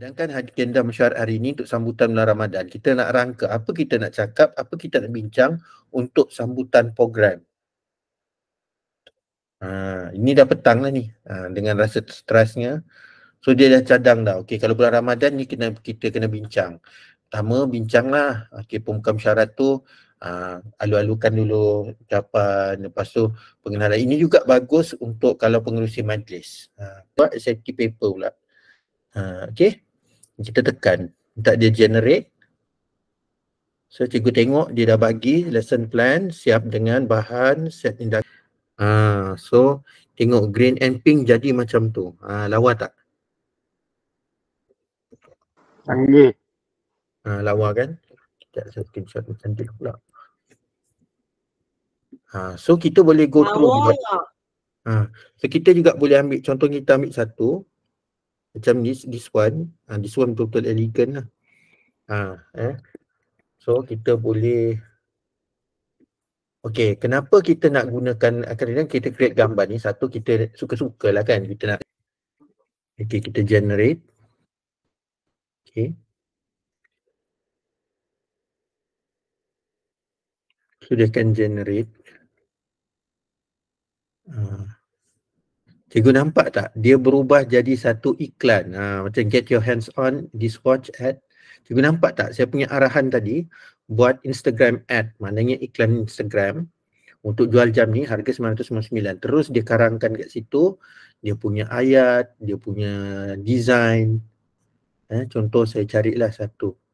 Sedangkan agenda mesyuarat hari ini untuk sambutan bulan Ramadan, kita nak rangka apa kita nak cakap, apa kita nak bincang untuk sambutan program. Ha, ini dah petang lah ni ha, dengan rasa stresnya. So dia dah cadang dah. Okey, kalau bulan Ramadan ni kita kita kena bincang. Pertama, bincanglah. Okey, pembuka mesyuarat tu Uh, alu-alukan dulu ucapan lepas tu pengenalan ini juga bagus untuk kalau pengurusi majlis uh, buat safety paper pula uh, okey kita tekan tak dia generate so cikgu tengok dia dah bagi lesson plan siap dengan bahan set indah ah so tengok green and pink jadi macam tu ah lawa tak tanggi ah lawa kan kita screenshot macam tu pula ah so kita boleh go through lawa. Ha. So kita juga boleh ambil contoh kita ambil satu macam this this one uh, this one betul-betul elegant lah uh, eh so kita boleh Okay, kenapa kita nak gunakan ah, kadang-kadang kita create gambar ni satu kita suka-suka lah kan kita nak Okay, kita generate Okay So dia akan generate Cikgu nampak tak? Dia berubah jadi satu iklan. Ha, macam get your hands on this watch ad. Cikgu nampak tak? Saya punya arahan tadi buat Instagram ad. Maknanya iklan Instagram untuk jual jam ni harga RM999. Terus dia karangkan kat situ. Dia punya ayat, dia punya design. Eh, contoh saya carilah satu.